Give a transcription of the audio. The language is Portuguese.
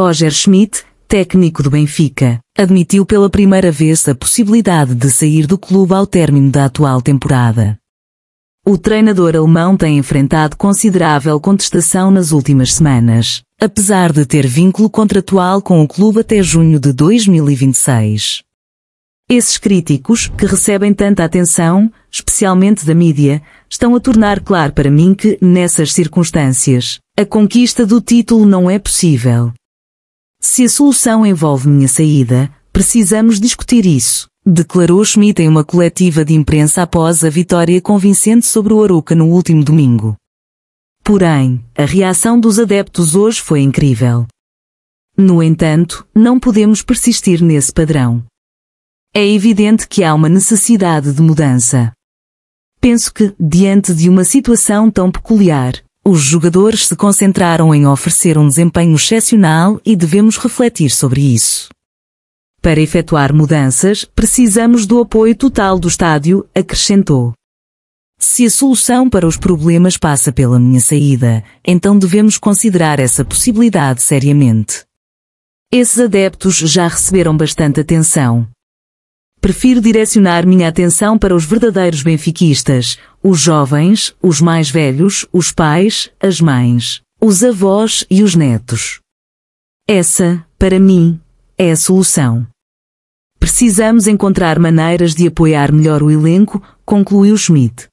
Roger Schmidt, técnico do Benfica, admitiu pela primeira vez a possibilidade de sair do clube ao término da atual temporada. O treinador alemão tem enfrentado considerável contestação nas últimas semanas, apesar de ter vínculo contratual com o clube até junho de 2026. Esses críticos, que recebem tanta atenção, especialmente da mídia, estão a tornar claro para mim que, nessas circunstâncias, a conquista do título não é possível. Se a solução envolve minha saída, precisamos discutir isso, declarou Schmidt em uma coletiva de imprensa após a vitória convincente sobre o Aruca no último domingo. Porém, a reação dos adeptos hoje foi incrível. No entanto, não podemos persistir nesse padrão. É evidente que há uma necessidade de mudança. Penso que, diante de uma situação tão peculiar, os jogadores se concentraram em oferecer um desempenho excepcional e devemos refletir sobre isso. Para efetuar mudanças, precisamos do apoio total do estádio, acrescentou. Se a solução para os problemas passa pela minha saída, então devemos considerar essa possibilidade seriamente. Esses adeptos já receberam bastante atenção, Prefiro direcionar minha atenção para os verdadeiros benfiquistas, os jovens, os mais velhos, os pais, as mães, os avós e os netos. Essa, para mim, é a solução. Precisamos encontrar maneiras de apoiar melhor o elenco, concluiu Schmidt.